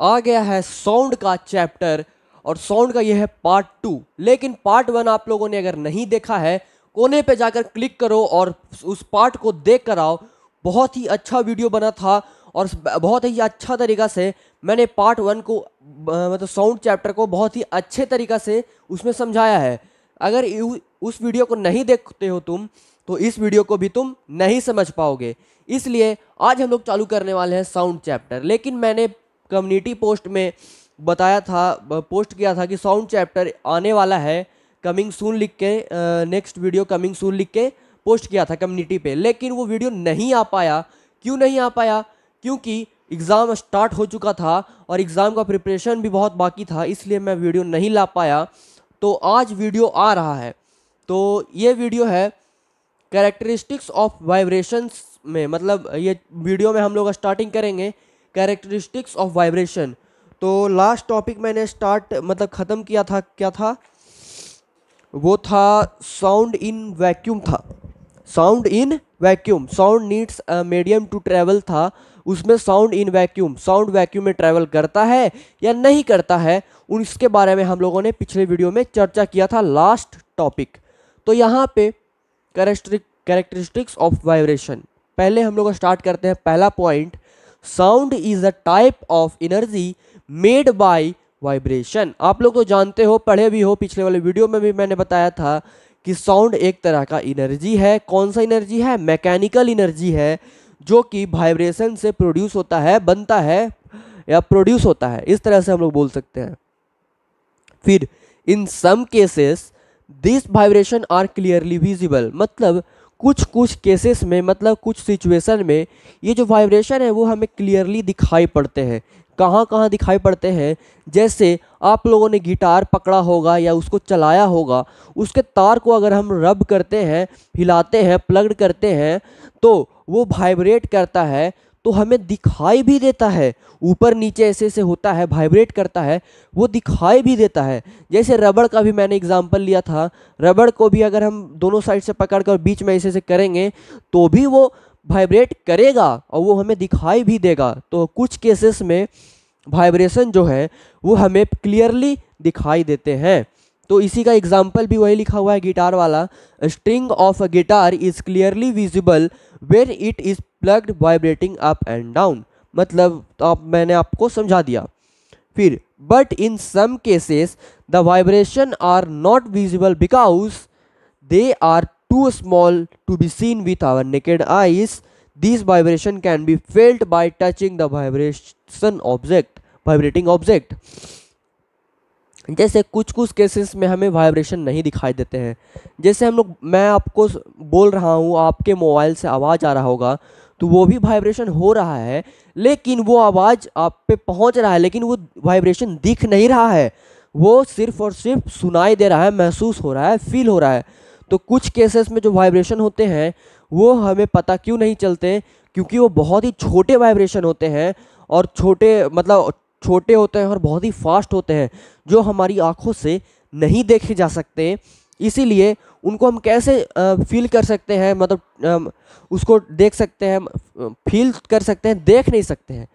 आ गया है साउंड का चैप्टर और साउंड का यह है पार्ट टू लेकिन पार्ट वन आप लोगों ने अगर नहीं देखा है कोने पे जाकर क्लिक करो और उस पार्ट को देख कर आओ बहुत ही अच्छा वीडियो बना था और बहुत ही अच्छा तरीका से मैंने पार्ट वन को मतलब साउंड चैप्टर को बहुत ही अच्छे तरीका से उसमें समझाया है अगर उस वीडियो को नहीं देखते हो तुम तो इस वीडियो को भी तुम नहीं समझ पाओगे इसलिए आज हम लोग चालू करने वाले हैं साउंड चैप्टर लेकिन मैंने कम्युनिटी पोस्ट में बताया था पोस्ट किया था कि साउंड चैप्टर आने वाला है कमिंग सून लिख के नेक्स्ट वीडियो कमिंग सून लिख के पोस्ट किया था कम्युनिटी पे लेकिन वो वीडियो नहीं आ पाया क्यों नहीं आ पाया क्योंकि एग्ज़ाम स्टार्ट हो चुका था और एग्ज़ाम का प्रिपरेशन भी बहुत बाकी था इसलिए मैं वीडियो नहीं ला पाया तो आज वीडियो आ रहा है तो ये वीडियो है कैरेक्टरिस्टिक्स ऑफ वाइब्रेशंस में मतलब ये वीडियो में हम लोग स्टार्टिंग करेंगे कैरेक्टरिस्टिक्स ऑफ वाइब्रेशन तो लास्ट टॉपिक मैंने स्टार्ट मतलब ख़त्म किया था क्या था वो था साउंड इन वैक्यूम था sound in vacuum sound needs medium to travel था उसमें sound in vacuum sound vacuum में ट्रैवल करता है या नहीं करता है उन इसके बारे में हम लोगों ने पिछले वीडियो में चर्चा किया था लास्ट टॉपिक तो यहाँ पे करेक्टरिस्टिक्स ऑफ वाइब्रेशन पहले हम लोग स्टार्ट करते हैं पहला point sound is a type of energy made by vibration आप लोग तो जानते हो पढ़े भी हो पिछले वाले वीडियो में भी मैंने बताया था कि साउंड एक तरह का एनर्जी है कौन सा एनर्जी है मैकेनिकल एनर्जी है जो कि वाइब्रेशन से प्रोड्यूस होता है बनता है या प्रोड्यूस होता है इस तरह से हम लोग बोल सकते हैं फिर in some cases this vibration are clearly visible मतलब कुछ कुछ केसेस में मतलब कुछ सिचुएशन में ये जो वाइब्रेशन है वो हमें क्लियरली दिखाई पड़ते हैं कहाँ कहाँ दिखाई पड़ते हैं जैसे आप लोगों ने गिटार पकड़ा होगा या उसको चलाया होगा उसके तार को अगर हम रब करते हैं हिलाते हैं प्लग करते हैं तो वो वाइब्रेट करता है तो हमें दिखाई भी देता है ऊपर नीचे ऐसे ऐसे होता है वाइब्रेट करता है वो दिखाई भी देता है जैसे रबड़ का भी मैंने एग्जाम्पल लिया था रबड़ को भी अगर हम दोनों साइड से पकड़ कर बीच में ऐसे ऐसे करेंगे तो भी वो वाइब्रेट करेगा और वो हमें दिखाई भी देगा तो कुछ केसेस में वाइब्रेशन जो है वो हमें क्लियरली दिखाई देते हैं तो इसी का एग्जाम्पल भी वही लिखा हुआ है गिटार वाला string of a guitar is clearly visible when it is plucked vibrating up and down मतलब तो आप मैंने आपको समझा दिया फिर but in some cases the vibration are not visible because they are too small to be seen with our naked eyes this vibration can be felt by touching the vibration object vibrating object जैसे कुछ कुछ cases में हमें vibration नहीं दिखाई देते हैं जैसे हम लोग मैं आपको बोल रहा हूँ आपके मोबाइल से आवाज़ आ रहा होगा तो वो भी वाइब्रेशन हो रहा है लेकिन वो आवाज़ आप पे पहुंच रहा है लेकिन वो वाइब्रेशन दिख नहीं रहा है वो सिर्फ और सिर्फ सुनाई दे रहा है महसूस हो रहा है फील हो रहा है तो कुछ केसेस में जो वाइब्रेशन होते हैं वो हमें पता क्यों नहीं चलते क्योंकि वो बहुत ही छोटे वाइब्रेशन होते हैं और छोटे मतलब छोटे होते हैं और बहुत ही फास्ट होते हैं जो हमारी आँखों से नहीं देखे जा सकते इसीलिए उनको हम कैसे फील कर सकते हैं मतलब उसको देख सकते हैं फील कर सकते हैं देख नहीं सकते हैं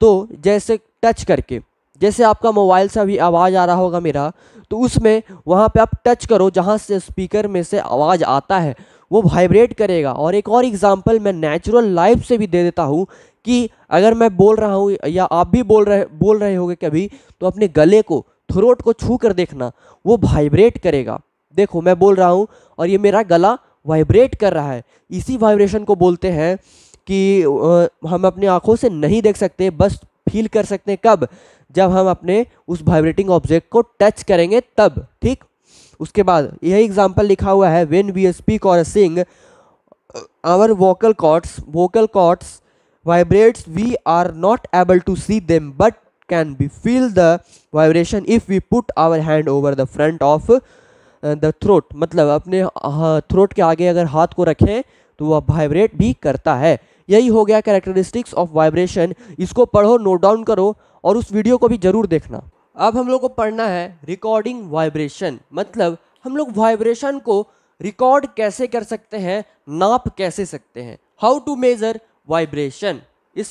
तो जैसे टच करके जैसे आपका मोबाइल से अभी आवाज़ आ रहा होगा मेरा तो उसमें वहाँ पे आप टच करो जहाँ से स्पीकर में से आवाज़ आता है वो वाइब्रेट करेगा और एक और एग्ज़ाम्पल मैं नेचुरल लाइफ से भी दे देता हूँ कि अगर मैं बोल रहा हूँ या आप भी बोल रहे बोल रहे होगे कभी तो अपने गले को थ्रोट को छू कर देखना वो वाइब्रेट करेगा देखो मैं बोल रहा हूँ और ये मेरा गला वाइब्रेट कर रहा है इसी वाइब्रेशन को बोलते हैं कि हम अपनी आँखों से नहीं देख सकते बस फील कर सकते हैं कब जब हम अपने उस वाइब्रेटिंग ऑब्जेक्ट को टच करेंगे तब ठीक उसके बाद यही एग्जाम्पल लिखा हुआ है वेन वी स्पीक और sing our vocal cords vocal cords vibrates we are not able to see them but can be feel the vibration if we put our hand over the front of the uh, throat मतलब अपने throat uh, के आगे अगर हाथ को रखें तो वह वाइब्रेट भी करता है यही हो गया कैरेक्टरिस्टिक्स ऑफ वाइब्रेशन इसको पढ़ो नोट डाउन करो और उस वीडियो को भी ज़रूर देखना अब हम लोग को पढ़ना है रिकॉर्डिंग वाइब्रेशन मतलब हम लोग वाइब्रेशन को रिकॉर्ड कैसे कर सकते हैं नाप कैसे सकते हैं हाउ टू मेज़र वाइब्रेशन इस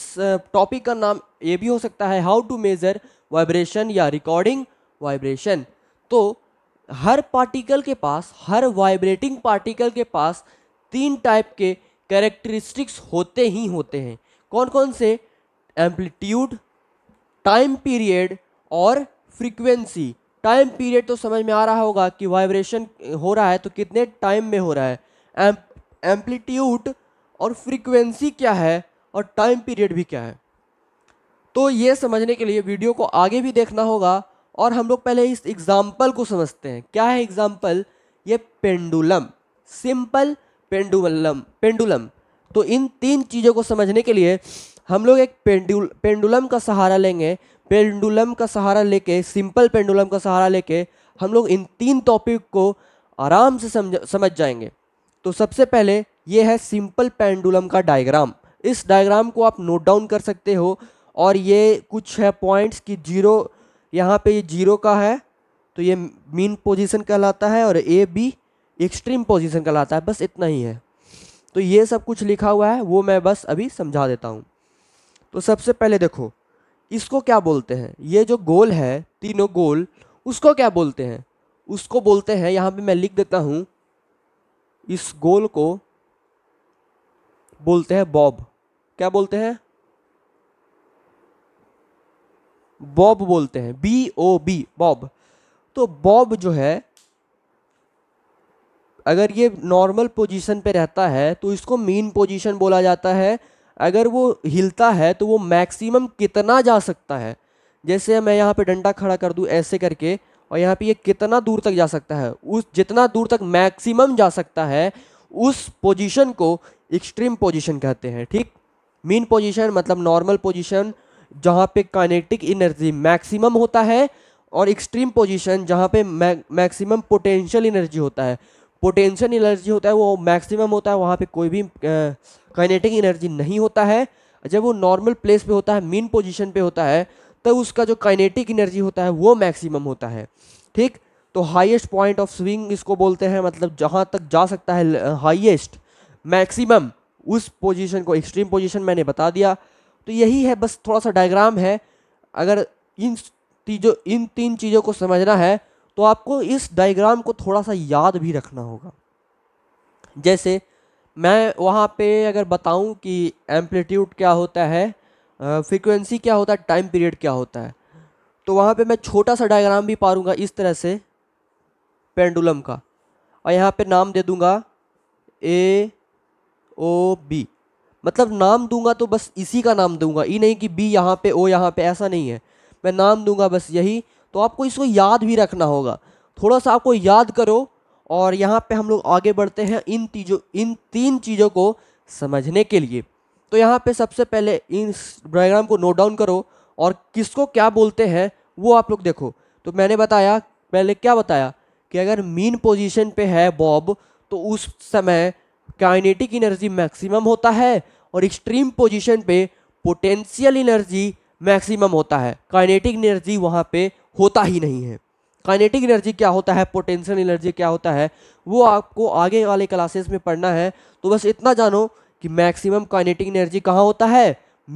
टॉपिक uh, का नाम ये भी हो सकता है हाउ टू मेज़र वाइब्रेशन या रिकॉर्डिंग वाइब्रेशन तो हर पार्टिकल के पास हर वाइब्रेटिंग पार्टिकल के पास तीन टाइप के कैरेक्टरिस्टिक्स होते ही होते हैं कौन कौन से एम्पलीट्यूड टाइम पीरियड और फ्रीक्वेंसी टाइम पीरियड तो समझ में आ रहा होगा कि वाइब्रेशन हो रहा है तो कितने टाइम में हो रहा है एम्पलीट्यूड और फ्रीक्वेंसी क्या है और टाइम पीरियड भी क्या है तो ये समझने के लिए वीडियो को आगे भी देखना होगा और हम लोग पहले इस एग्ज़ाम्पल को समझते हैं क्या है एग्ज़ाम्पल ये पेंडुलम सिंपल पेंडुलम पेंडुलम तो इन तीन चीज़ों को समझने के लिए हम लोग एक पेंडुल पेंडुलम का सहारा लेंगे पेंडुलम का सहारा लेके सिंपल पेंडुलम का सहारा लेके हम लोग इन तीन टॉपिक को आराम से समझ समझ जाएंगे तो सबसे पहले ये है सिंपल पेंडुलम का डायग्राम इस डायग्राम को आप नोट डाउन कर सकते हो और ये कुछ है पॉइंट्स की जीरो यहाँ पे ये जीरो का है तो ये मीन पोजीशन कहलाता है और ए बी एक्सट्रीम पोजीशन कहलाता है बस इतना ही है तो ये सब कुछ लिखा हुआ है वो मैं बस अभी समझा देता हूँ तो सबसे पहले देखो इसको क्या बोलते हैं ये जो गोल है तीनों गोल उसको क्या बोलते हैं उसको बोलते हैं यहाँ पर मैं लिख देता हूँ इस गोल को बोलते हैं बॉब क्या बोलते हैं बॉब बोलते हैं बी ओ बी बॉब तो बॉब जो है अगर ये नॉर्मल पोजीशन पे रहता है तो इसको मीन पोजीशन बोला जाता है अगर वो हिलता है तो वो मैक्सिमम कितना जा सकता है जैसे मैं यहाँ पे डंडा खड़ा कर दूँ ऐसे करके और यहाँ पे ये कितना दूर तक जा सकता है उस जितना दूर तक मैक्सिमम जा सकता है उस पोजीशन को एक्सट्रीम पोजीशन कहते हैं ठीक मीन पोजीशन मतलब नॉर्मल पोजीशन जहाँ पे काइनेटिक एनर्जी मैक्सिमम होता है और एक्सट्रीम पोजीशन जहाँ पे मैक्सिमम पोटेंशियल एनर्जी होता है पोटेंशियल एनर्जी होता है वो मैक्सिमम होता है वहाँ पे कोई भी काइनेटिक एनर्जी नहीं होता है जब वो नॉर्मल प्लेस पे होता है मीन पोजीशन पे होता है तब तो उसका जो काइनेटिक एनर्जी होता है वो मैक्सिमम होता है ठीक तो हाइस्ट पॉइंट ऑफ स्विंग इसको बोलते हैं मतलब जहाँ तक जा सकता है हाइएस्ट मैक्सिमम उस पोजीशन को एक्सट्रीम पोजीशन मैंने बता दिया तो यही है बस थोड़ा सा डायग्राम है अगर इन तीजों इन तीन चीज़ों को समझना है तो आपको इस डायग्राम को थोड़ा सा याद भी रखना होगा जैसे मैं वहाँ पे अगर बताऊँ कि एम्पलीट्यूड क्या होता है फ्रिक्वेंसी क्या होता है टाइम पीरियड क्या होता है तो वहाँ पे मैं छोटा सा डायग्राम भी पारूँगा इस तरह से पेंडुलम का और यहाँ पे नाम दे दूँगा ए ओ बी मतलब नाम दूंगा तो बस इसी का नाम दूंगा ये नहीं कि बी यहाँ पे ओ यहाँ पे ऐसा नहीं है मैं नाम दूंगा बस यही तो आपको इसको याद भी रखना होगा थोड़ा सा आपको याद करो और यहाँ पे हम लोग आगे बढ़ते हैं इन चीज़ों इन तीन चीज़ों को समझने के लिए तो यहाँ पे सबसे पहले इन डायग्राम को नोट डाउन करो और किसको क्या बोलते हैं वो आप लोग देखो तो मैंने बताया पहले क्या बताया कि अगर मीन पोजिशन पर है बॉब तो उस समय काइनेटिक एनर्जी मैक्सिमम होता है और एक्सट्रीम पोजीशन पे पोटेंशियल एनर्जी मैक्सिमम होता है काइनेटिक एनर्जी वहाँ पे होता ही नहीं है काइनेटिक एनर्जी क्या होता है पोटेंशियल एनर्जी क्या होता है वो आपको आगे वाले क्लासेस में पढ़ना है तो बस इतना जानो कि मैक्सिमम काइनेटिक एनर्जी कहाँ होता है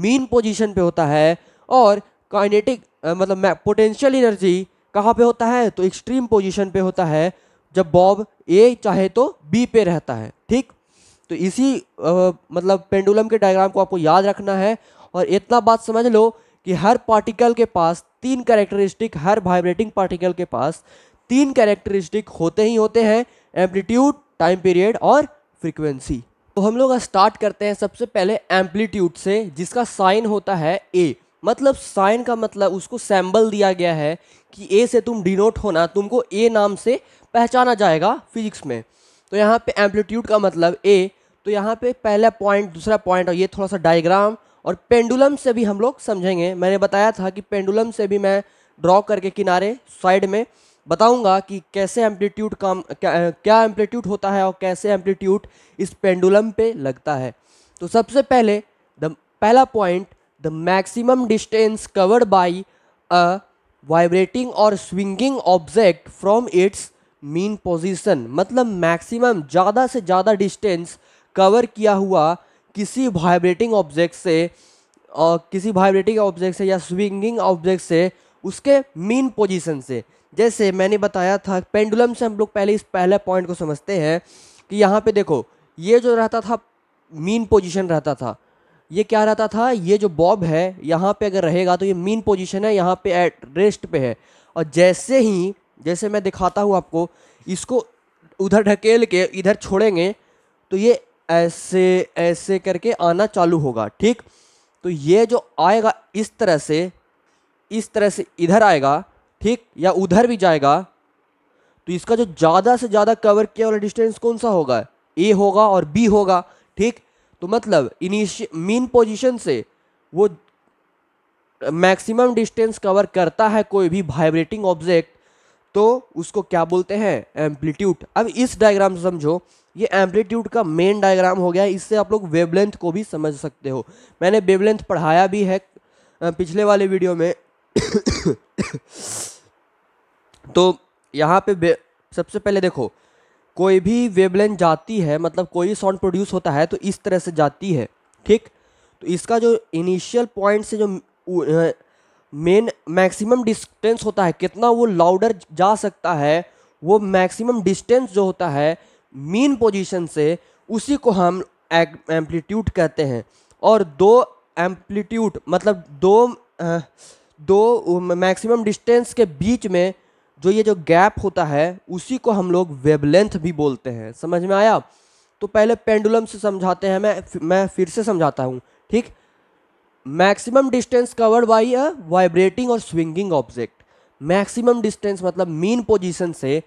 मीन पोजिशन पर होता है और काइनेटिक मतलब पोटेंशियल एनर्जी कहाँ पे होता है तो एक्सट्रीम पोजीशन पे होता है जब बॉब ए चाहे तो बी पे रहता है ठीक तो इसी आ, मतलब पेंडुलम के डायग्राम को आपको याद रखना है और इतना बात समझ लो कि हर पार्टिकल के पास तीन कैरेक्टरिस्टिक हर वाइब्रेटिंग पार्टिकल के पास तीन कैरेक्टरिस्टिक होते ही होते हैं एम्पलीट्यूड टाइम पीरियड और फ्रिक्वेंसी तो हम लोग स्टार्ट करते हैं सबसे पहले एम्पलीट्यूड से जिसका साइन होता है ए मतलब साइन का मतलब उसको सैम्बल दिया गया है कि ए से तुम डिनोट होना तुमको ए नाम से पहचाना जाएगा फिजिक्स में तो यहाँ पे एम्पलीट्यूड का मतलब ए तो यहाँ पे पहला पॉइंट दूसरा पॉइंट और ये थोड़ा सा डायग्राम और पेंडुलम से भी हम लोग समझेंगे मैंने बताया था कि पेंडुलम से भी मैं ड्रॉ करके किनारे साइड में बताऊंगा कि कैसे एम्पलीट्यूड काम क्या एम्पलीट्यूड होता है और कैसे एम्पलीट्यूड इस पेंडुलम पे लगता है तो सबसे पहले द पहला point the maximum distance covered by a vibrating और swinging object from its mean position मतलब मैक्सिमम ज़्यादा से ज़्यादा डिस्टेंस कवर किया हुआ किसी वाइब्रेटिंग ऑब्जेक्ट से और किसी वाइब्रेटिंग ऑब्जेक्ट से या स्विंगिंग ऑब्जेक्ट से उसके मीन पोजीशन से जैसे मैंने बताया था पेंडुलम से हम लोग पहले इस पहले पॉइंट को समझते हैं कि यहाँ पे देखो ये जो रहता था मीन पोजीशन रहता था ये क्या रहता था ये जो बॉब है यहाँ पे अगर रहेगा तो ये मीन पोजीशन है यहाँ पे एट रेस्ट पे है और जैसे ही जैसे मैं दिखाता हूँ आपको इसको उधर ढकेल के इधर छोड़ेंगे तो ये ऐसे ऐसे करके आना चालू होगा ठीक तो ये जो आएगा इस तरह से इस तरह से इधर आएगा ठीक या उधर भी जाएगा तो इसका जो ज़्यादा से ज़्यादा कवर किया वाला डिस्टेंस कौन सा होगा ए होगा और बी होगा ठीक तो मतलब इनिशिय मीन पोजीशन से वो मैक्सिमम डिस्टेंस कवर करता है कोई भी वाइब्रेटिंग ऑब्जेक्ट तो उसको क्या बोलते हैं एम्पलीट्यूड अब इस डायग्राम से समझो ये एम्पलीट्यूड का मेन डायग्राम हो गया है इससे आप लोग वेवलेंथ को भी समझ सकते हो मैंने वेवलेंथ पढ़ाया भी है पिछले वाले वीडियो में तो यहाँ पे सबसे पहले देखो कोई भी वेवलेंथ जाती है मतलब कोई साउंड प्रोड्यूस होता है तो इस तरह से जाती है ठीक तो इसका जो इनिशियल पॉइंट से जो मेन मैक्सिमम डिस्टेंस होता है कितना वो लाउडर जा सकता है वो मैक्सिमम डिस्टेंस जो होता है मीन पोजीशन से उसी को हम एम्पलीट्यूड कहते हैं और दो एम्पलीट्यूड मतलब दो दो मैक्सिमम डिस्टेंस के बीच में जो ये जो गैप होता है उसी को हम लोग वेबलेंथ भी बोलते हैं समझ में आया तो पहले पेंडुलम से समझाते हैं मैं मैं फिर से समझाता हूँ ठीक maximum distance covered by a vibrating और स्विंगिंग ऑब्जेक्ट मैक्सिमम डिस्टेंस मतलब मीन पोजीशन से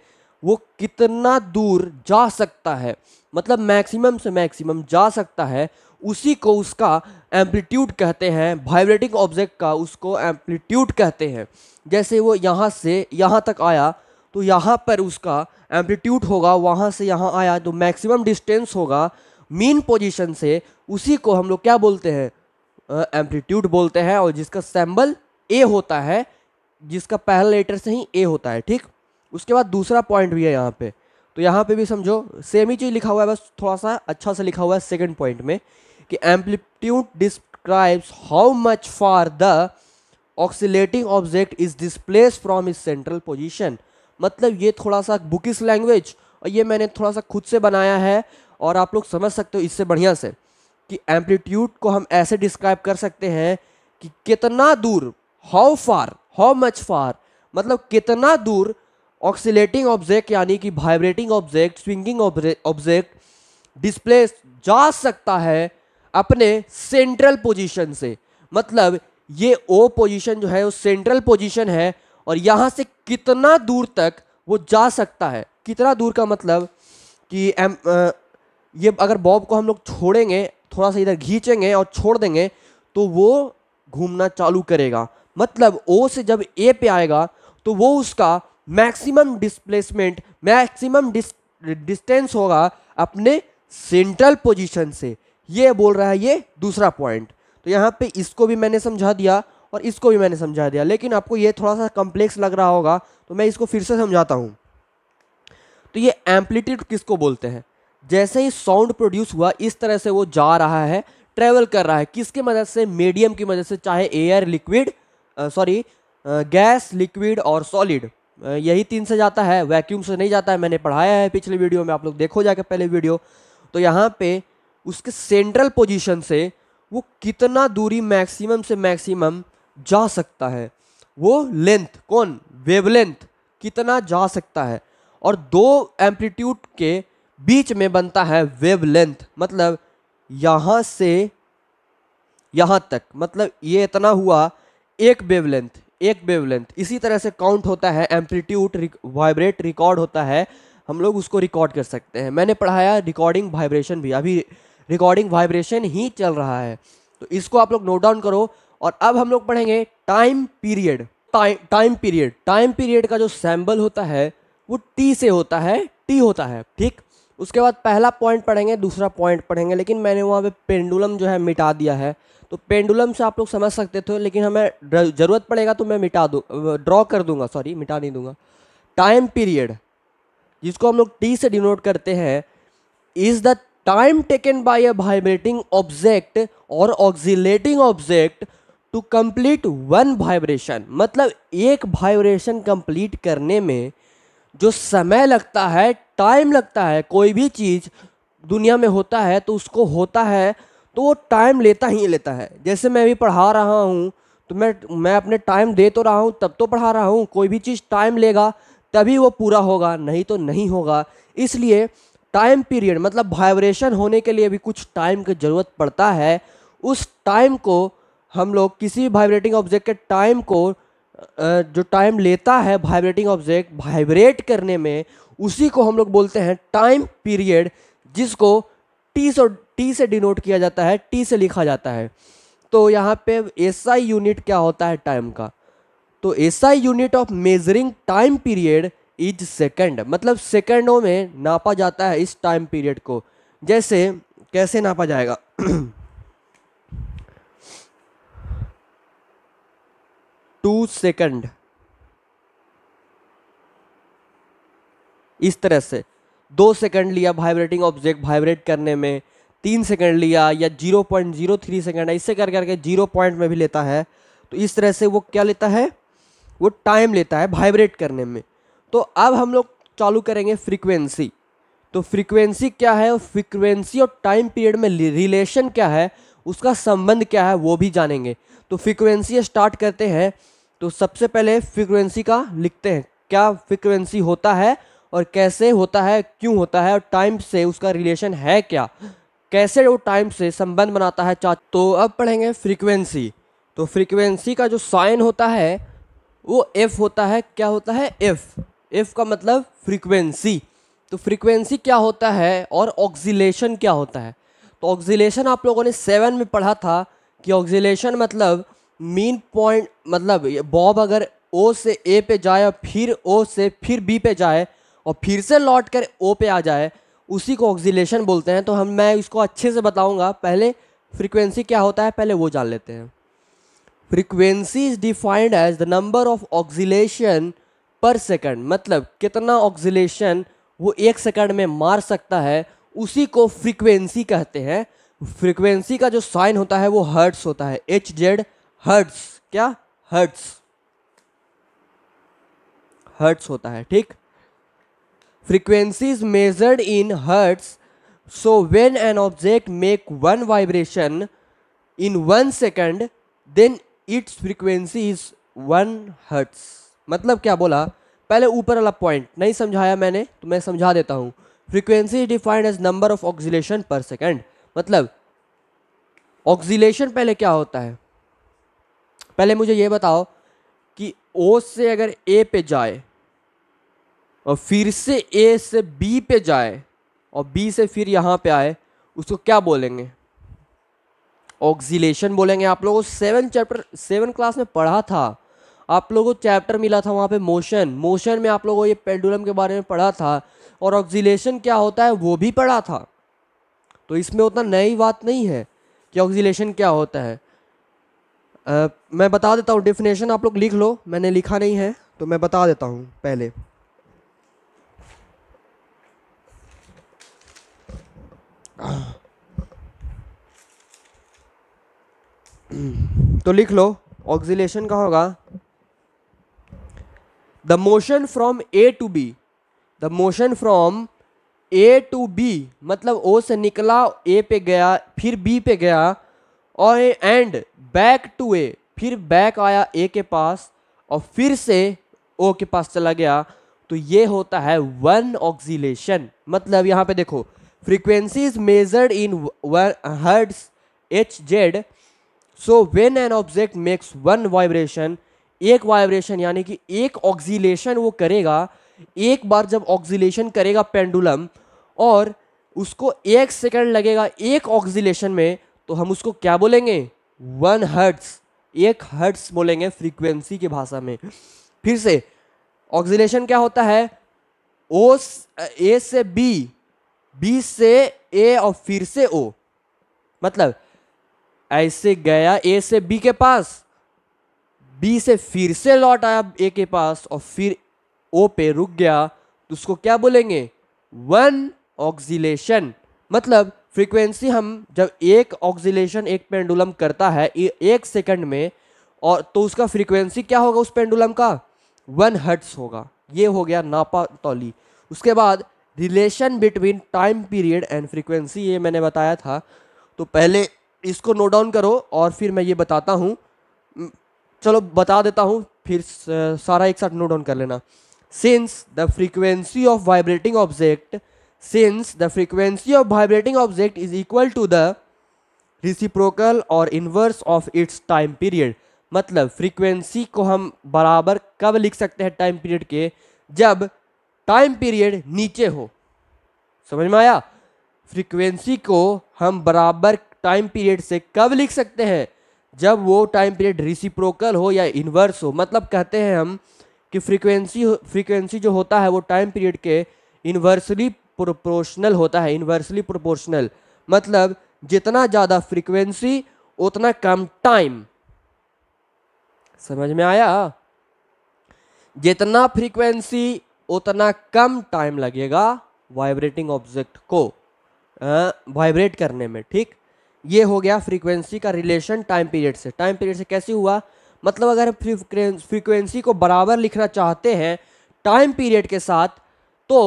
वो कितना दूर जा सकता है मतलब मैक्सिमम से मैक्सिमम जा सकता है उसी को उसका एम्पलीट्यूड कहते हैं वाइब्रेटिंग ऑब्जेक्ट का उसको एम्पलीट्यूड कहते हैं जैसे वो यहाँ से यहाँ तक आया तो यहाँ पर उसका एम्पलीट्यूड होगा वहाँ से यहाँ आया तो मैक्सिमम डिस्टेंस होगा मीन पोजीशन से उसी को हम लोग क्या बोलते हैं एम्पलीट्यूड बोलते हैं और जिसका सैम्बल ए होता है जिसका पहला लेटर से ही ए होता है ठीक उसके बाद दूसरा पॉइंट भी है यहाँ पे तो यहाँ पे भी समझो सेम ही चीज़ लिखा हुआ है बस थोड़ा सा अच्छा सा लिखा हुआ है सेकंड पॉइंट में कि amplitude describes how much far the oscillating object is displace from is central position मतलब ये थोड़ा सा बुकिस लैंग्वेज और ये मैंने थोड़ा सा खुद से बनाया है और आप लोग समझ सकते हो इससे बढ़िया से कि एम्पलीट्यूड को हम ऐसे डिस्क्राइब कर सकते हैं कि कितना दूर how far how much far मतलब कितना दूर ऑक्सीटिंग ऑब्जेक्ट यानी कि vibrating object swinging object display जा सकता है अपने सेंट्रल पोजीशन से मतलब ये ओ पोजीशन जो है वो सेंट्रल पोजीशन है और यहाँ से कितना दूर तक वो जा सकता है कितना दूर का मतलब कि एम आ, ये अगर बॉब को हम लोग छोड़ेंगे थोड़ा सा इधर खींचेंगे और छोड़ देंगे तो वो घूमना चालू करेगा मतलब ओ से जब ए पे आएगा तो वो उसका मैक्सिमम डिस्प्लेसमेंट मैक्सिमम डिस्टेंस होगा अपने सेंट्रल पोजीशन से ये बोल रहा है ये दूसरा पॉइंट तो यहाँ पे इसको भी मैंने समझा दिया और इसको भी मैंने समझा दिया लेकिन आपको ये थोड़ा सा कम्प्लेक्स लग रहा होगा तो मैं इसको फिर से समझाता हूँ तो ये एम्पलीट्यूड किसको बोलते हैं जैसे ही साउंड प्रोड्यूस हुआ इस तरह से वो जा रहा है ट्रेवल कर रहा है किसके मदद से मीडियम की मदद से चाहे air liquid sorry gas liquid और सॉलिड यही तीन से जाता है वैक्यूम से नहीं जाता है मैंने पढ़ाया है पिछले वीडियो में आप लोग देखो जाकर पहले वीडियो तो यहाँ पे उसके सेंट्रल पोजीशन से वो कितना दूरी मैक्सिमम से मैक्सिमम जा सकता है वो लेंथ कौन वेवलेंथ कितना जा सकता है और दो एम्पलीट्यूड के बीच में बनता है वेव मतलब यहाँ से यहाँ तक मतलब ये इतना हुआ एक वेवलेंथ एक वेवलेंथ इसी तरह से काउंट होता है एम्पलीट्यूड वाइब्रेट रिकॉर्ड होता है हम लोग उसको रिकॉर्ड कर सकते हैं मैंने पढ़ाया रिकॉर्डिंग वाइब्रेशन भी अभी रिकॉर्डिंग वाइब्रेशन ही चल रहा है तो इसको आप लोग नोट डाउन करो और अब हम लोग पढ़ेंगे time period time period time period का जो सैम्बल होता है वो टी से होता है टी होता है ठीक उसके बाद पहला पॉइंट पढ़ेंगे दूसरा पॉइंट पढ़ेंगे लेकिन मैंने वहाँ पे पेंडुलम जो है मिटा दिया है तो पेंडुलम से आप लोग समझ सकते थे लेकिन हमें ज़रूरत पड़ेगा तो मैं मिटा दूँ ड्रॉ कर दूंगा सॉरी मिटा नहीं दूंगा टाइम पीरियड जिसको हम लोग टी से डिनोट करते हैं is the time taken by a vibrating object और oscillating object to complete one vibration मतलब एक वाइब्रेशन कंप्लीट करने में जो समय लगता है टाइम लगता है कोई भी चीज़ दुनिया में होता है तो उसको होता है तो वो टाइम लेता ही लेता है जैसे मैं अभी पढ़ा रहा हूँ तो मैं मैं अपने टाइम दे तो रहा हूँ तब तो पढ़ा रहा हूँ कोई भी चीज़ टाइम लेगा तभी वो पूरा होगा नहीं तो नहीं होगा इसलिए टाइम पीरियड मतलब वाइब्रेशन होने के लिए भी कुछ टाइम की ज़रूरत पड़ता है उस टाइम को हम लोग किसी भी वाइब्रेटिंग ऑब्जेक्ट के टाइम को जो टाइम लेता है वाइब्रेटिंग ऑब्जेक्ट वाइब्रेट करने में उसी को हम लोग बोलते हैं टाइम पीरियड जिसको टी से टी से डिनोट किया जाता है टी से लिखा जाता है तो यहाँ पे एसआई यूनिट क्या होता है टाइम का तो SI unit of measuring time period is second मतलब सेकंडों में नापा जाता है इस टाइम पीरियड को जैसे कैसे नापा जाएगा टू सेकंड इस तरह से दो सेकंड लिया वाइब्रेटिंग ऑब्जेक्ट वाइब्रेट करने में तीन सेकंड लिया या zero point zero three second इससे कर करके जीरो पॉइंट में भी लेता है तो इस तरह से वो क्या लेता है वो टाइम लेता है वाइब्रेट करने में तो अब हम लोग चालू करेंगे फ्रीक्वेंसी तो फ्रीक्वेंसी क्या है फ्रीक्वेंसी और टाइम पीरियड में रिलेशन क्या है उसका संबंध क्या है वो भी जानेंगे तो फ्रीक्वेंसी स्टार्ट करते हैं तो सबसे पहले फ्रीक्वेंसी का लिखते हैं क्या फ्रीक्वेंसी होता है और कैसे होता है क्यों होता है और टाइम से उसका रिलेशन है क्या कैसे वो टाइम से संबंध बनाता है चा तो अब पढ़ेंगे फ्रीक्वेंसी तो फ्रीक्वेंसी का जो साइन होता है वो एफ़ होता है क्या होता है एफ़ एफ़ का मतलब फ्रीक्वेंसी तो फ्रीक्वेंसी क्या होता है और ऑक्जिलेशन क्या होता है तो ऑक्जिलेशन आप लोगों ने सेवन में पढ़ा था कि ऑक्जिलेशन मतलब मीन पॉइंट मतलब बॉब अगर ओ से ए पे जाए और फिर ओ से फिर बी पे जाए और फिर से लौट कर ओ पे आ जाए उसी को ऑक्सीलेशन बोलते हैं तो हम मैं इसको अच्छे से बताऊंगा पहले फ्रीक्वेंसी क्या होता है पहले वो जान लेते हैं frequency is defined as the number of oscillation per second मतलब कितना ऑक्सीलेशन वो एक सेकंड में मार सकता है उसी को फ्रीक्वेंसी कहते हैं फ्रीक्वेंसी का जो साइन होता है वो हर्ट्स होता है एच जेड हर्ट्स क्या हर्ट्स हर्ट्स होता है ठीक frequencies measured in hertz so when an object make one vibration in one second then its frequency is one hertz मतलब क्या बोला पहले ऊपर वाला पॉइंट नहीं समझाया मैंने तो मैं समझा देता हूँ frequency defined as number of oscillation per second मतलब ऑक्सीलेशन पहले क्या होता है पहले मुझे ये बताओ कि ओ से अगर ए पे जाए और फिर से ए से बी पे जाए और बी से फिर यहाँ पे आए उसको क्या बोलेंगे ऑक्सीलेशन बोलेंगे आप लोगों को सेवन चैप्टर सेवन क्लास में पढ़ा था आप लोगों को चैप्टर मिला था वहाँ पे मोशन मोशन में आप लोगों को ये पेंडुलम के बारे में पढ़ा था और ऑक्सीलेशन क्या होता है वो भी पढ़ा था तो इसमें उतना नई बात नहीं है कि ऑक्सीलेशन क्या होता है आ, मैं बता देता हूँ डिफिनेशन आप लोग लिख लो मैंने लिखा नहीं है तो मैं बता देता हूँ पहले तो लिख लो ऑक्सीलेशन का होगा the motion from A to B the motion from A to B मतलब ओ से निकला ए पे गया फिर बी पे गया और एंड बैक टू ए फिर बैक आया ए के पास और फिर से ओ के पास चला गया तो ये होता है वन ऑक्सीलेशन मतलब यहां पे देखो is measured measured in hertz hz so when an object makes one vibration एक वाइब्रेशन यानी कि एक ऑक्सीलेशन वो करेगा एक बार जब ऑक्सीलेशन करेगा पेंडुलम और उसको एक सेकंड लगेगा एक ऑक्सीलेशन में तो हम उसको क्या बोलेंगे वन हर्ट्स एक हर्ट्स बोलेंगे फ्रीक्वेंसी की भाषा में फिर से ऑक्सीलेशन क्या होता है ओ ए से बी बी से ए और फिर से ओ मतलब ऐसे गया ए से बी के पास बी से फिर से लौट आया ए के पास और फिर ओ पे रुक गया तो उसको क्या बोलेंगे वन ऑक्सीलेशन मतलब फ्रीक्वेंसी हम जब एक ऑक्सीलेशन एक पेंडुलम करता है एक सेकंड में और तो उसका फ्रीक्वेंसी क्या होगा उस पेंडुलम का वन हर्ट्स होगा ये हो गया नापा तौली उसके बाद relation between time period and frequency ये मैंने बताया था तो पहले इसको नोट डाउन करो और फिर मैं ये बताता हूँ चलो बता देता हूँ फिर सारा एक साथ नोट डाउन कर लेना since the frequency of vibrating object since the frequency of vibrating object is equal to the reciprocal और inverse of its time period मतलब फ्रीक्वेंसी को हम बराबर कब लिख सकते हैं टाइम पीरियड के जब टाइम पीरियड नीचे हो समझ में आया फ्रीक्वेंसी को हम बराबर टाइम पीरियड से कब लिख सकते हैं जब वो टाइम पीरियड रिसिप्रोकल हो या इन्वर्स हो मतलब कहते हैं हम कि फ्रीक्वेंसी फ्रीक्वेंसी जो होता है वो टाइम पीरियड के इन्वर्सली प्रोपोर्शनल होता है इन्वर्सली प्रोपोर्शनल मतलब जितना ज़्यादा फ्रीक्वेंसी उतना कम टाइम समझ में आया जितना फ्रीक्वेंसी उतना कम टाइम लगेगा वाइब्रेटिंग ऑब्जेक्ट को वाइब्रेट करने में ठीक ये हो गया फ्रीक्वेंसी का रिलेशन टाइम पीरियड से टाइम पीरियड से कैसे हुआ मतलब अगर फ्रीक्वेंसी को बराबर लिखना चाहते हैं टाइम पीरियड के साथ तो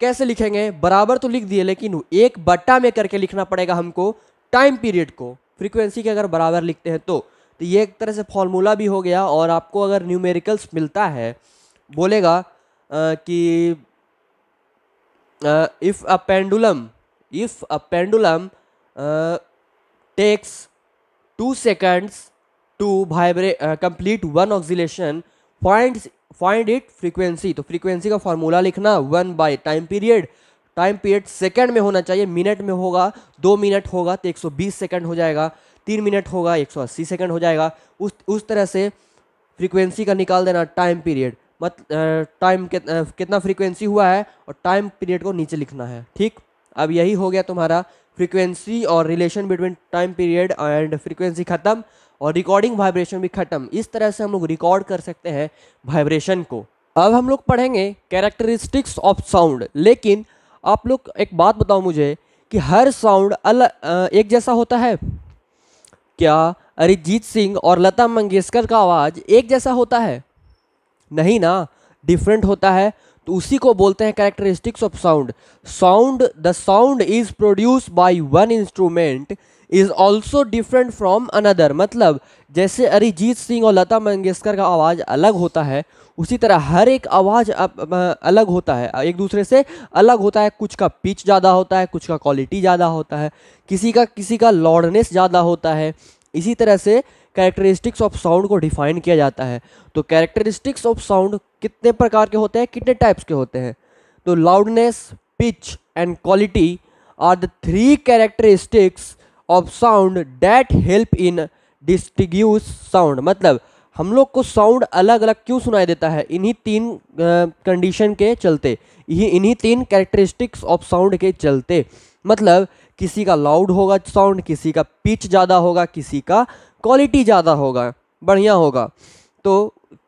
कैसे लिखेंगे बराबर तो लिख दिए लेकिन एक बट्टा में करके लिखना पड़ेगा हमको टाइम पीरियड को फ्रीक्वेंसी के अगर बराबर लिखते हैं तो तो ये एक तरह से फॉर्मूला भी हो गया और आपको अगर न्यूमेरिकल्स मिलता है बोलेगा कि if a pendulum if a pendulum takes two seconds to vibrate complete one oscillation find find it frequency तो फ्रीक्वेंसी का फॉर्मूला लिखना one by time period time period second में होना चाहिए मिनट में होगा दो मिनट होगा तो 120 सेकंड हो जाएगा तीन मिनट होगा 180 सेकंड हो जाएगा उस उस तरह से फ्रीक्वेंसी का निकाल देना टाइम पीरियड मत टाइम कित, कितना फ्रीक्वेंसी हुआ है और टाइम पीरियड को नीचे लिखना है ठीक अब यही हो गया तुम्हारा फ्रीक्वेंसी और relation between time period and frequency ख़त्म और रिकॉर्डिंग वाइब्रेशन भी ख़त्म इस तरह से हम लोग रिकॉर्ड कर सकते हैं वाइब्रेशन को अब हम लोग पढ़ेंगे कैरेक्टरिस्टिक्स ऑफ साउंड लेकिन आप लोग एक बात बताओ मुझे कि हर साउंड अलग एक जैसा होता है क्या अरिजीत सिंह और लता मंगेशकर का आवाज़ एक जैसा होता है नहीं ना डिफरेंट होता है तो उसी को बोलते हैं characteristics of sound sound the sound is produce by one instrument is also different from another मतलब जैसे अरिजीत सिंह और लता मंगेशकर का आवाज़ अलग होता है उसी तरह हर एक आवाज़ अलग होता है एक दूसरे से अलग होता है कुछ का पिच ज़्यादा होता है कुछ का क्वालिटी ज़्यादा होता है किसी का किसी का लॉर्डनेस ज़्यादा होता है इसी तरह से कैरेक्टरिस्टिक्स ऑफ साउंड को डिफाइन किया जाता है तो कैरेक्टरिस्टिक्स ऑफ साउंड कितने प्रकार के होते हैं कितने टाइप्स के होते हैं तो loudness pitch and quality are the three characteristics of sound that help in distinguish sound मतलब हम लोग को साउंड अलग अलग क्यों सुनाई देता है इन्हीं तीन कंडीशन के चलते यही इन्हीं तीन कैरेक्टरिस्टिक्स ऑफ साउंड के चलते मतलब किसी का लाउड होगा साउंड किसी का पिच ज़्यादा होगा किसी का क्वालिटी ज़्यादा होगा बढ़िया होगा तो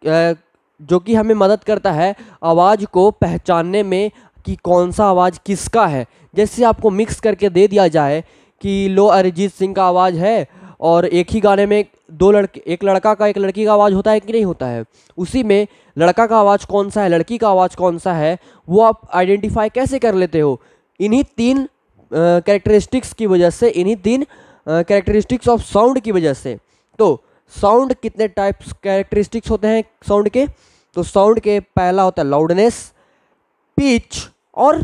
जो कि हमें मदद करता है आवाज़ को पहचानने में कि कौन सा आवाज़ किसका है जैसे आपको मिक्स करके दे दिया जाए कि लो अरिजीत सिंह का आवाज़ है और एक ही गाने में दो लड़के एक लड़का का एक लड़की का आवाज़ होता है कि नहीं होता है उसी में लड़का का आवाज़ कौन सा है लड़की का आवाज़ कौन सा है वो आप आइडेंटिफाई कैसे कर लेते हो इन्हीं तीन कैरेक्टरिस्टिक्स की वजह से इन्हीं तीन कैरेक्टरिस्टिक्स ऑफ साउंड की वजह से तो साउंड कितने टाइप्स कैरेक्टरिस्टिक्स होते हैं साउंड के तो साउंड के पहला होता है लाउडनेस पिच और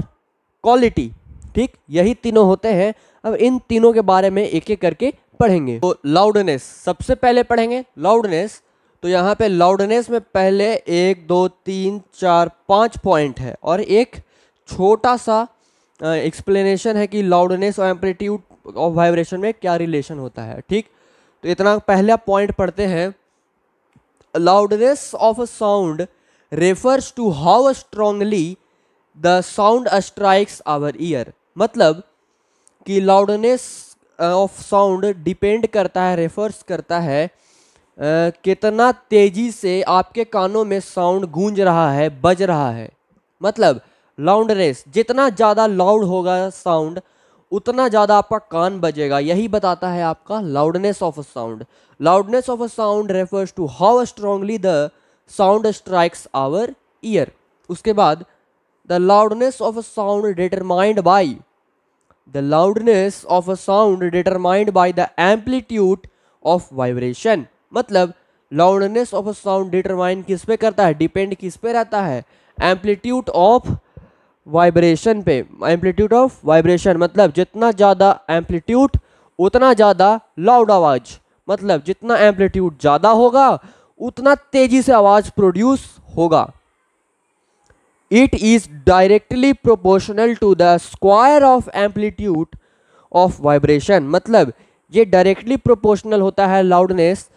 क्वालिटी ठीक यही तीनों होते हैं अब इन तीनों के बारे में एक एक करके पढ़ेंगे तो लाउडनेस सबसे पहले पढ़ेंगे लाउडनेस तो यहाँ पे लाउडनेस में पहले एक दो तीन चार पाँच पॉइंट है और एक छोटा सा एक्सप्लेनेशन है कि लाउडनेस और एम्पलीट्यूड ऑफ वाइब्रेशन में क्या रिलेशन होता है ठीक तो इतना पहला पॉइंट पढ़ते हैं loudness of a sound refers to how strongly the sound strikes our ear मतलब कि लाउडनेस ऑफ साउंड डिपेंड करता है रेफर्स करता है uh, कितना तेज़ी से आपके कानों में साउंड गूंज रहा है बज रहा है मतलब लाउडनेस जितना ज़्यादा लाउड होगा साउंड उतना ज़्यादा आपका कान बजेगा यही बताता है आपका loudness of a sound loudness of a sound refers to how strongly the sound strikes our ear उसके बाद the loudness of a sound determined by the loudness of a sound determined by the amplitude of vibration मतलब loudness of a sound determine किस पे करता है depend किस पे रहता है एम्पलीट्यूड ऑफ वाइब्रेशन पे एम्पलीट्यूड ऑफ वाइब्रेशन मतलब जितना ज़्यादा एम्पलीट्यूड उतना ज़्यादा लाउड आवाज़ मतलब जितना एम्पलीट्यूड ज़्यादा होगा उतना तेज़ी से आवाज़ प्रोड्यूस होगा it is directly proportional to the square of amplitude of vibration मतलब ये डायरेक्टली प्रोपोर्शनल होता है लाउडनेस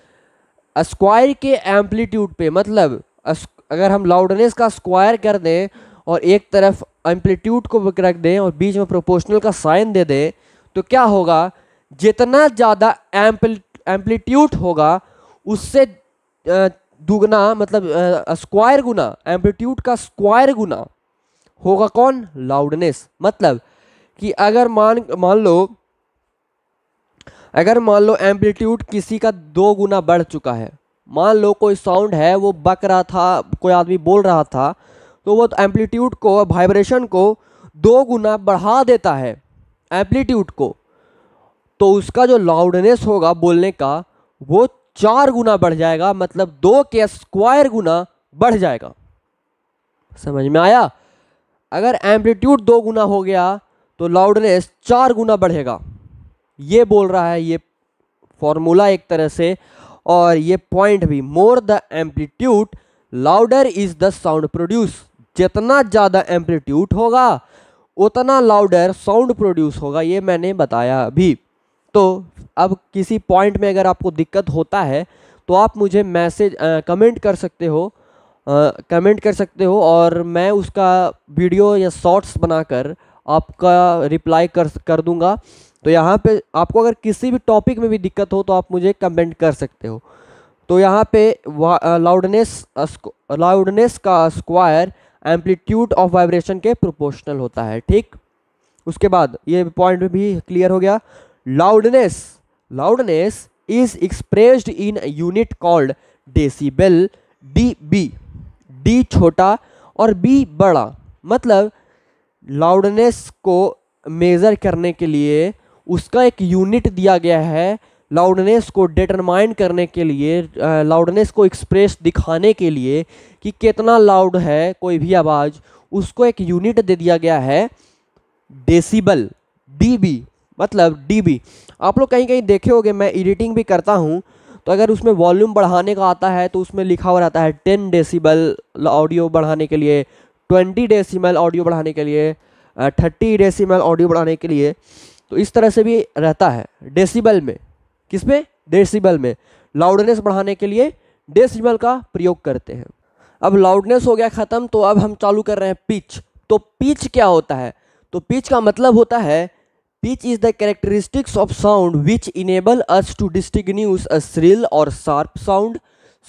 स्क्वायर के एम्पलीट्यूड पे मतलब अगर हम लाउडनेस का स्क्वायर कर दें और एक तरफ एम्पलीट्यूड को रख दें और बीच में प्रोपोर्शनल का साइन दे दें तो क्या होगा जितना ज़्यादा एम्पलीट्यूड होगा उससे दुगना मतलब स्क्वायर गुना एम्पलीट्यूड का स्क्वायर गुना होगा कौन लाउडनेस मतलब कि अगर मान मान लो अगर मान लो एम्पलीट्यूड किसी का दो गुना बढ़ चुका है मान लो कोई साउंड है वो बक रहा था कोई आदमी बोल रहा था तो वो तो एम्पलीट्यूड को वाइब्रेशन को दो गुना बढ़ा देता है एम्पलीट्यूड को तो उसका जो लाउडनेस होगा बोलने का वो चार गुना बढ़ जाएगा मतलब दो के स्क्वायर गुना बढ़ जाएगा समझ में आया अगर एम्पलीट्यूड दो गुना हो गया तो लाउडनेस चार गुना बढ़ेगा ये बोल रहा है ये फॉर्मूला एक तरह से और ये पॉइंट भी more the amplitude louder is the sound produce जितना ज़्यादा एम्पलीट्यूड होगा उतना लाउडर साउंड प्रोड्यूस होगा ये मैंने बताया अभी तो अब किसी पॉइंट में अगर आपको दिक्कत होता है तो आप मुझे मैसेज कमेंट कर सकते हो कमेंट कर सकते हो और मैं उसका वीडियो या शॉर्ट्स बनाकर आपका रिप्लाई कर कर दूंगा तो यहाँ पे आपको अगर किसी भी टॉपिक में भी दिक्कत हो तो आप मुझे कमेंट कर सकते हो तो यहाँ पे लाउडनेस लाउडनेस का स्क्वायर एम्पलीट्यूड ऑफ वाइब्रेशन के प्रोपोर्शनल होता है ठीक उसके बाद ये पॉइंट भी क्लियर हो गया loudness loudness is expressed in unit called decibel D B D छोटा और बी बड़ा मतलब लाउडनेस को मेज़र करने के लिए उसका एक यूनिट दिया गया है लाउडनेस को डिटरमाइन करने के लिए लाउडनेस को एक्सप्रेस दिखाने के लिए कि कितना लाउड है कोई भी आवाज़ उसको एक यूनिट दे दिया गया है डेसिबल डीबी मतलब डीबी आप लोग कहीं कहीं देखे होंगे मैं एडिटिंग भी करता हूँ तो अगर उसमें वॉल्यूम बढ़ाने का आता है तो उसमें लिखा हुआ रहता है टेन डेसीबल ऑडियो बढ़ाने के लिए ट्वेंटी डेसीमल ऑडियो बढ़ाने के लिए थर्टी डेसीमल ऑडियो बढ़ाने के लिए तो इस तरह से भी रहता है डेसीबल में किस में डेसिबल में लाउडनेस बढ़ाने के लिए डेसिबल का प्रयोग करते हैं अब लाउडनेस हो गया ख़त्म तो अब हम चालू कर रहे हैं पिच तो पिच क्या होता है तो पिच का मतलब होता है pitch is the characteristics of sound which enable us to distinguish a shrill और sharp sound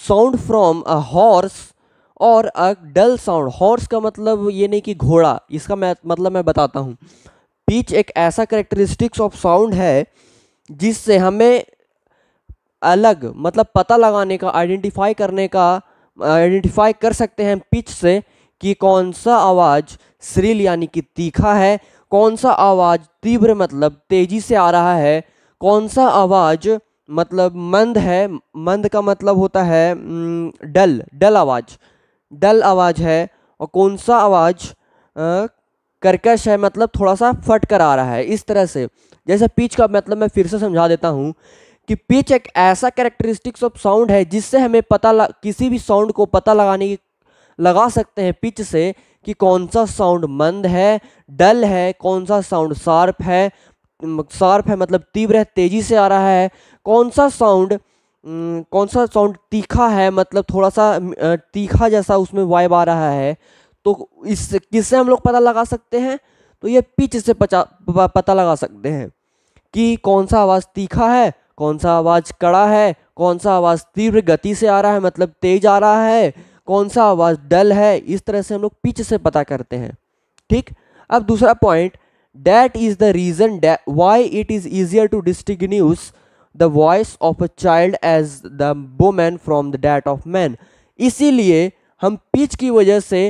sound from a hoarse और अ डल साउंड हॉर्स का मतलब ये नहीं कि घोड़ा इसका मैं मतलब मैं बताता हूँ पिच एक ऐसा करेक्टरिस्टिक्स ऑफ साउंड है जिससे हमें अलग मतलब पता लगाने का आइडेंटिफाई करने का आइडेंटिफाई कर सकते हैं पिच से कि कौन सा आवाज़ श्रील यानी कि तीखा है कौन सा आवाज़ तीव्र मतलब तेज़ी से आ रहा है कौन सा आवाज़ मतलब मंद है मंद का मतलब होता है डल डल आवाज़ डल आवाज़ है और कौन सा आवाज़ करकश है मतलब थोड़ा सा फट कर आ रहा है इस तरह से जैसे पिच का मतलब मैं फिर से समझा देता हूँ कि पिच एक ऐसा कैरेक्टरिस्टिक्स ऑफ साउंड है जिससे हमें पता लग, किसी भी साउंड को पता लगाने की लगा सकते हैं पिच से कि कौन सा साउंड मंद है डल है कौन सा साउंड शार्प है शार्प है मतलब तीव्र है तेज़ी से आ रहा है कौन सा साउंड कौन सा साउंड तीखा है मतलब थोड़ा सा तीखा जैसा उसमें वाइब आ रहा है तो इस किससे हम लोग पता लगा सकते हैं तो ये पिच से पचा पता लगा सकते हैं कि कौन सा आवाज़ तीखा है कौन सा आवाज़ कड़ा है कौन सा आवाज़ तीव्र गति से आ रहा है मतलब तेज आ रहा है कौन सा आवाज़ डल है इस तरह से हम लोग पिच से पता करते हैं ठीक अब दूसरा point that is the reason why it is easier to distinguish the voice of a child as the woman from the that of man इसीलिए हम पिच की वजह से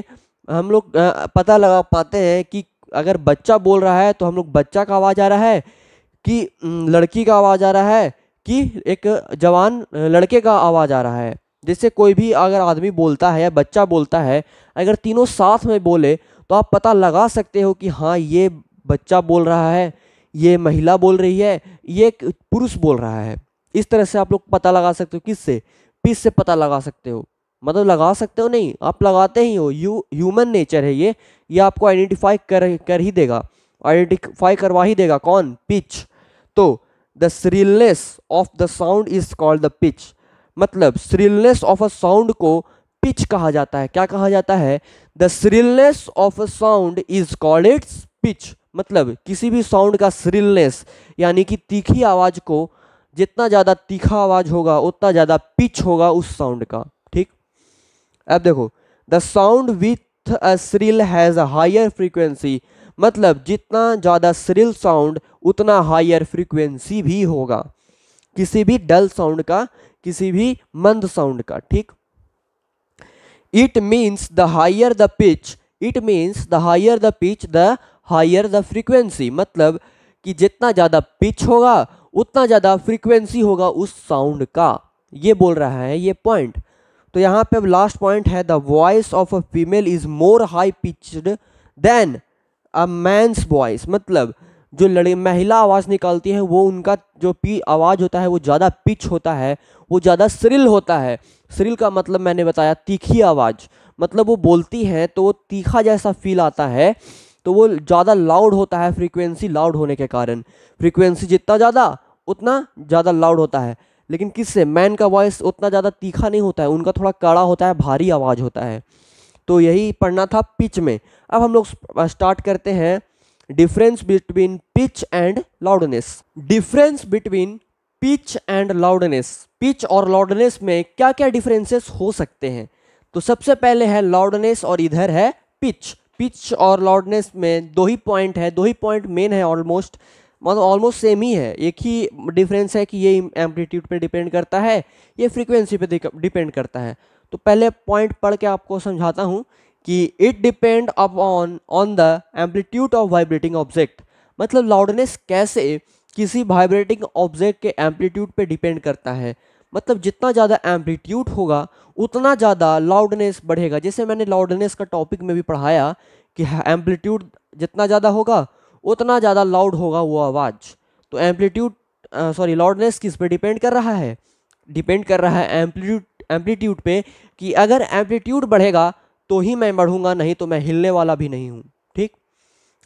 हम लोग पता लगा पाते हैं कि अगर बच्चा बोल रहा है तो हम लोग बच्चा का आवाज़ आ रहा है कि लड़की का आवाज़ आ रहा है कि एक जवान लड़के का आवाज़ आ रहा है जैसे कोई भी अगर आदमी बोलता है या बच्चा बोलता है अगर तीनों साथ में बोले तो आप पता लगा सकते हो कि हाँ ये बच्चा बोल रहा है ये महिला बोल रही है ये पुरुष बोल रहा है इस तरह से आप लोग पता लगा सकते हो किससे पिस से पता लगा सकते हो मतलब लगा सकते हो नहीं आप लगाते ही हो यू ह्यूमन नेचर है ये ये आपको आइडेंटिफाई कर कर ही देगा आइडेंटिफाई करवा ही देगा कौन पिच तो the shrillness of the sound is called the pitch मतलब श्रीलनेस ऑफ अ साउंड को पिच कहा जाता है क्या कहा जाता है the shrillness of a sound is called its pitch मतलब किसी भी साउंड का श्रीलनेस यानी कि तीखी आवाज़ को जितना ज़्यादा तीखा आवाज़ होगा उतना ज़्यादा पिच होगा उस साउंड का ठीक अब देखो the sound with a shrill has a higher frequency मतलब जितना ज़्यादा सरिल साउंड उतना हायर फ्रीक्वेंसी भी होगा किसी भी डल साउंड का किसी भी मंद साउंड का ठीक it means the higher the pitch it means the higher the pitch the higher the frequency मतलब कि जितना ज़्यादा पिच होगा उतना ज़्यादा फ्रीक्वेंसी होगा उस साउंड का ये बोल रहा है ये पॉइंट तो यहाँ पे अब लास्ट पॉइंट है the voice of a female is more high pitched than a man's voice मतलब जो लड़ी महिला आवाज़ निकालती है वो उनका जो पी आवाज़ होता है वो ज़्यादा पिच होता है वो ज़्यादा स्रिल होता है स्रिल का मतलब मैंने बताया तीखी आवाज़ मतलब वो बोलती हैं तो वो तीखा जैसा फील आता है तो वो ज़्यादा लाउड होता है फ्रीक्वेंसी लाउड होने के कारण फ्रीक्वेंसी जितना ज़्यादा उतना ज़्यादा लाउड होता है लेकिन किससे मैन का वॉइस उतना ज़्यादा तीखा नहीं होता है उनका थोड़ा कड़ा होता है भारी आवाज़ होता है तो यही पढ़ना था पिच में अब हम लोग स्टार्ट करते हैं difference between pitch and loudness difference between pitch and loudness pitch और लाउडनेस में क्या क्या डिफरेंसेस हो सकते हैं तो सबसे पहले है लाउडनेस और इधर है पिच पिच और लाउडनेस में दो ही पॉइंट है दो ही पॉइंट मेन है ऑलमोस्ट मतलब ऑलमोस्ट सेम ही है एक ही डिफरेंस है कि ये एम्पलीट्यूड पे डिपेंड करता है ये फ्रीक्वेंसी पे डिपेंड करता है तो पहले पॉइंट पढ़ के आपको समझाता हूँ कि it depend upon the amplitude of vibrating object मतलब लाउडनेस कैसे किसी वाइब्रेटिंग ऑब्जेक्ट के एम्पलीट्यूड पे डिपेंड करता है मतलब जितना ज़्यादा एम्पलीट्यूड होगा उतना ज़्यादा लाउडनेस बढ़ेगा जैसे मैंने लाउडनेस का टॉपिक में भी पढ़ाया कि एम्पलीट्यूड जितना ज़्यादा होगा उतना ज़्यादा लाउड होगा वो आवाज़ तो एम्पलीट्यूड सॉरी लाउडनेस किस पर डिपेंड कर रहा है डिपेंड कर रहा है एम्पलीट्यूड एम्पलीट्यूड पे कि अगर एम्पलीट्यूड बढ़ेगा तो ही मैं बढ़ूंगा नहीं तो मैं हिलने वाला भी नहीं हूँ ठीक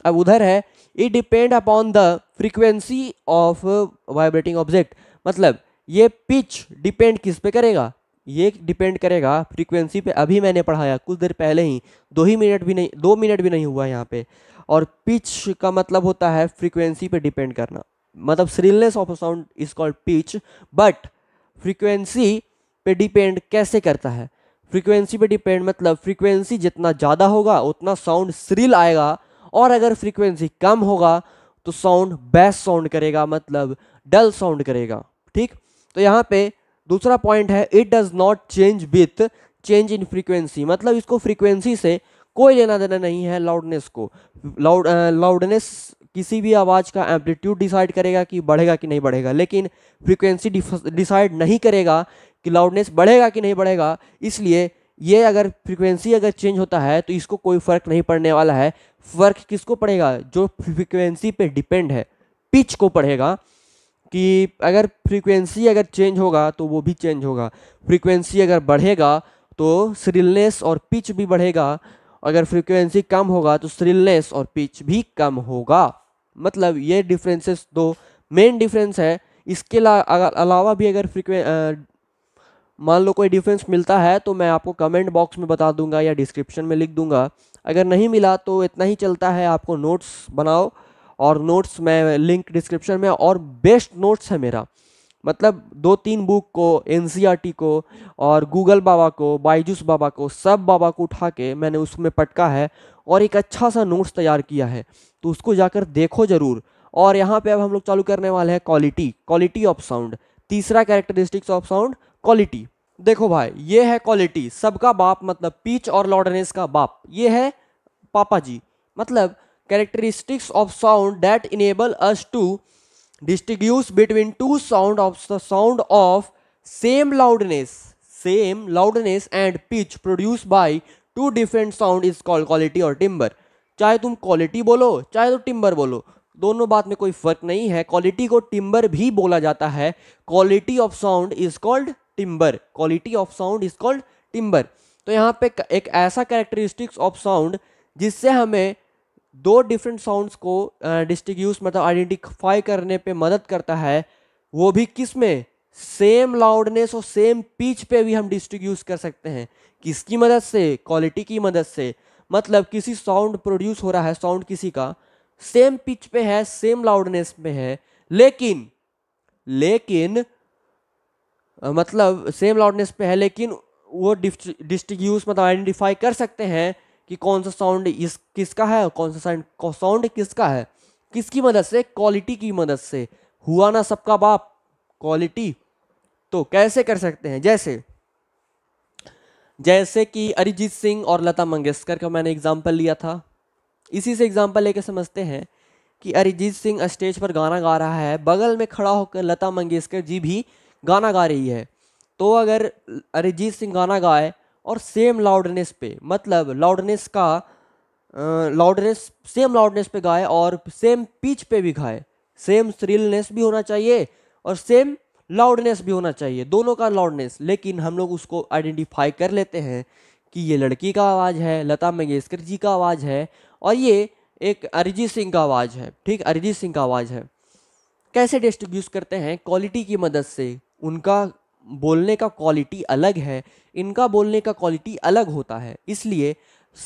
अब उधर है it depend upon the frequency of vibrating object मतलब ये पिच डिपेंड किस पे करेगा ये डिपेंड करेगा फ्रीक्वेंसी पे अभी मैंने पढ़ाया कुछ देर पहले ही दो ही मिनट भी नहीं दो मिनट भी नहीं हुआ यहाँ पे और पिच का मतलब होता है फ्रीक्वेंसी पे डिपेंड करना मतलब shrillness of sound is called pitch but frequency पे डिपेंड कैसे करता है फ्रीक्वेंसी पे डिपेंड मतलब फ्रीक्वेंसी जितना ज़्यादा होगा उतना साउंड स्रिल आएगा और अगर फ्रीक्वेंसी कम होगा तो साउंड बेस साउंड करेगा मतलब डल साउंड करेगा ठीक तो यहाँ पे दूसरा पॉइंट है it does not change with change in frequency मतलब इसको फ्रीक्वेंसी से कोई लेना देना नहीं है लाउडनेस को लाउड लाउडनेस किसी भी आवाज़ का एम्पलीट्यूड डिसाइड करेगा कि बढ़ेगा कि नहीं बढ़ेगा लेकिन फ्रीक्वेंसी डिसाइड नहीं करेगा कि लाउडनेस बढ़ेगा कि नहीं बढ़ेगा इसलिए ये अगर फ्रीक्वेंसी अगर चेंज होता है तो इसको कोई फ़र्क नहीं पड़ने वाला है फ़र्क किसको पड़ेगा जो फ्रीक्वेंसी पे डिपेंड है पिच को पड़ेगा कि अगर फ्रीक्वेंसी अगर चेंज होगा तो वो भी चेंज होगा फ्रीक्वेंसी अगर बढ़ेगा तो स्रिलनेस और पिच भी बढ़ेगा अगर फ्रीक्वेंसी कम होगा तो स्रिलनेस और पिच भी कम होगा मतलब ये डिफरेंसेस दो मेन डिफरेंस है इसके अलावा भी अगर फ्रिक्वें मान लो कोई डिफरेंस मिलता है तो मैं आपको कमेंट बॉक्स में बता दूंगा या डिस्क्रिप्शन में लिख दूंगा अगर नहीं मिला तो इतना ही चलता है आपको नोट्स बनाओ और नोट्स में लिंक डिस्क्रिप्शन में और बेस्ट नोट्स है मेरा मतलब दो तीन बुक को एन e को और गूगल बाबा को बाइजूस बाबा को सब बाबा को उठा के मैंने उसमें पटका है और एक अच्छा सा नोट्स तैयार किया है तो उसको जाकर देखो ज़रूर और यहाँ पे अब हम लोग चालू करने वाले हैं क्वालिटी क्वालिटी ऑफ साउंड तीसरा कैरेक्टरिस्टिक्स ऑफ साउंड क्वालिटी देखो भाई ये है क्वालिटी सबका बाप मतलब पीच और लॉर्डनेस का बाप ये है पापा जी मतलब characteristics of sound that enable us to distinguish between two sound of the sound of same loudness same loudness and pitch produce by two different sound is called quality और टिम्बर चाहे तुम क्वालिटी बोलो चाहे तुम तो timber बोलो दोनों बात में कोई फर्क नहीं है क्वालिटी को टिम्बर भी बोला जाता है quality of sound is called timbre quality of sound is called timbre तो यहाँ पे एक ऐसा कैरेक्टरिस्टिक्स ऑफ साउंड जिससे हमें दो डिफरेंट साउंड्स को डिस्टिग्यूस मतलब आइडेंटिफाई करने पे मदद करता है वो भी किस में सेम लाउडनेस और सेम पिच पे भी हम डिस्ट्रीब्यूस कर सकते हैं किसकी मदद से क्वालिटी की मदद से मतलब किसी साउंड प्रोड्यूस हो रहा है साउंड किसी का सेम पिच पे है सेम लाउडनेस पे है लेकिन लेकिन मतलब सेम लाउडनेस पे है लेकिन वो डिस्टिग्यूस मतलब आइडेंटिफाई कर सकते हैं कि कौन सा साउंड इस किसका है कौन सा साउंड साउंड किसका है किसकी मदद से क्वालिटी की मदद से हुआ ना सबका बाप क्वालिटी तो कैसे कर सकते हैं जैसे जैसे कि अरिजीत सिंह और लता मंगेशकर का मैंने एग्जाम्पल लिया था इसी से एग्जाम्पल लेके समझते हैं कि अरिजीत सिंह स्टेज पर गाना गा रहा है बगल में खड़ा होकर लता मंगेशकर जी भी गाना गा रही है तो अगर अरिजीत सिंह गाना गाए और सेम लाउडनेस पे मतलब लाउडनेस का लाउडनेस सेम लाउडनेस पे गाए और सेम पिच पे भी गाए सेम थ्रिलनेस भी होना चाहिए और सेम लाउडनेस भी होना चाहिए दोनों का लाउडनेस लेकिन हम लोग उसको आइडेंटिफाई कर लेते हैं कि ये लड़की का आवाज़ है लता मंगेशकर जी का आवाज़ है और ये एक अरिजीत सिंह का आवाज़ है ठीक अरिजीत सिंह का आवाज़ है कैसे डिस्ट्रीब्यूट करते हैं क्वालिटी की मदद से उनका बोलने का क्वालिटी अलग है इनका बोलने का क्वालिटी अलग होता है इसलिए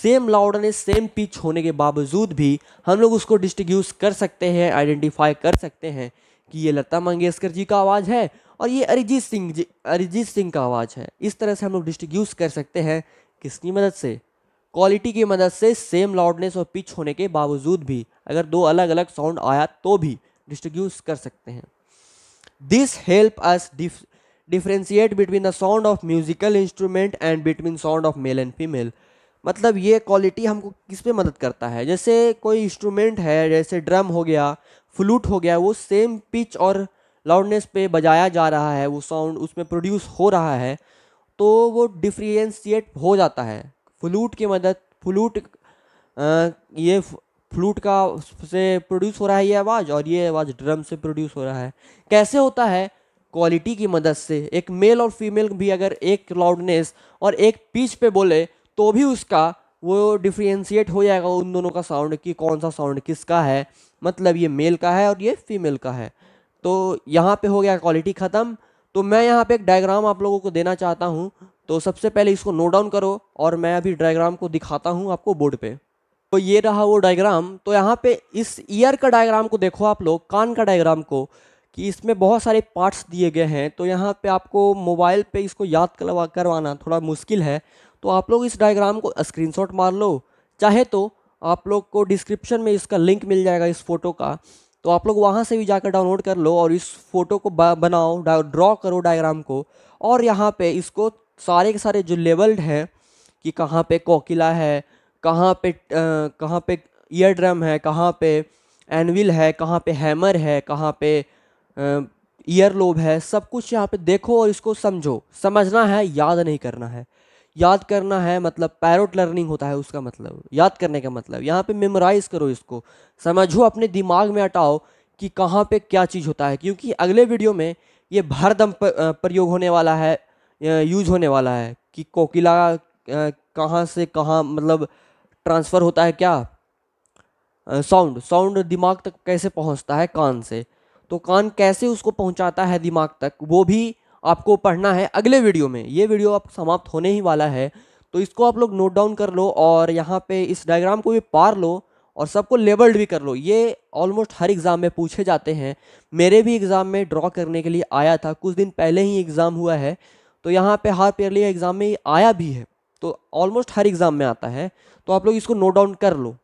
सेम लाउडनेस सेम पिच होने के बावजूद भी हम लोग उसको डिस्ट्रीब्यूस कर सकते हैं आइडेंटिफाई कर सकते हैं कि ये लता मंगेशकर जी का आवाज़ है और ये अरिजीत सिंह जी अरिजीत सिंह का आवाज़ है इस तरह से हम लोग डिस्ट्रीब्यूस कर सकते हैं किसकी मदद से क्वालिटी की मदद से सेम लाउडनेस और पिच होने के बावजूद भी अगर दो अलग अलग साउंड आया तो भी डिस्ट्रीब्यूस कर सकते हैं This help us dif differentiate between the sound of musical instrument and between sound of male and female. मतलब ये क्वालिटी हमको किस पे मदद करता है जैसे कोई इंस्ट्रूमेंट है जैसे ड्रम हो गया फ्लूट हो गया वो सेम पिच और लाउडनेस पे बजाया जा रहा है वो साउंड उसमें प्रोड्यूस हो रहा है तो वो डिफ्रेंशिएट हो जाता है फ्लूट की मदद फ्लूट ये फ्लूट का से प्रोड्यूस हो रहा है ये आवाज़ और ये आवाज़ ड्रम से प्रोड्यूस हो रहा है कैसे होता है क्वालिटी की मदद से एक मेल और फीमेल भी अगर एक लाउडनेस और एक पीच पे बोले तो भी उसका वो डिफ्रेंशिएट हो जाएगा उन दोनों का साउंड कि कौन सा साउंड किसका है मतलब ये मेल का है और ये फीमेल का है तो यहाँ पे हो गया क्वालिटी ख़त्म तो मैं यहाँ पे एक डायग्राम आप लोगों को देना चाहता हूँ तो सबसे पहले इसको नोट डाउन करो और मैं अभी डायग्राम को दिखाता हूँ आपको बोर्ड पर तो ये रहा वो डायग्राम तो यहाँ पे इस ईयर का डायग्राम को देखो आप लोग कान का डायग्राम को कि इसमें बहुत सारे पार्ट्स दिए गए हैं तो यहाँ पे आपको मोबाइल पे इसको याद करवा करवाना थोड़ा मुश्किल है तो आप लोग इस डायग्राम को स्क्रीनशॉट मार लो चाहे तो आप लोग को डिस्क्रिप्शन में इसका लिंक मिल जाएगा इस फ़ोटो का तो आप लोग वहाँ से भी जाकर डाउनलोड कर लो और इस फ़ोटो को बनाओ ड्रॉ करो डायग्राम को और यहाँ पे इसको सारे के सारे जो लेवल्ड हैं कि कहाँ पे कोकिला है कहाँ पे कहाँ पे ईयर ड्रम है कहाँ पे एनविल है कहाँ पे हैमर है कहाँ पे ईयर लोब है सब कुछ यहाँ पे देखो और इसको समझो समझना है याद नहीं करना है याद करना है मतलब पैरोट लर्निंग होता है उसका मतलब याद करने का मतलब यहाँ पे मेमोराइज़ करो इसको समझो अपने दिमाग में हटाओ कि कहाँ पे क्या चीज़ होता है क्योंकि अगले वीडियो में ये भरदम प्रयोग होने वाला है यूज होने वाला है कि कोकिला कहाँ से कहाँ मतलब ट्रांसफ़र होता है क्या साउंड साउंड दिमाग तक कैसे पहुंचता है कान से तो कान कैसे उसको पहुंचाता है दिमाग तक वो भी आपको पढ़ना है अगले वीडियो में ये वीडियो आप समाप्त होने ही वाला है तो इसको आप लोग नोट डाउन कर लो और यहाँ पे इस डायग्राम को भी पार लो और सबको लेबल्ड भी कर लो ये ऑलमोस्ट हर एग्ज़ाम में पूछे जाते हैं मेरे भी एग्ज़ाम में ड्रॉ करने के लिए आया था कुछ दिन पहले ही एग्ज़ाम हुआ है तो यहाँ पे हार पेयरली एग्ज़ाम में आया भी है तो ऑलमोस्ट हर एग्ज़ाम में आता है तो आप लोग इसको नोट डाउन कर लो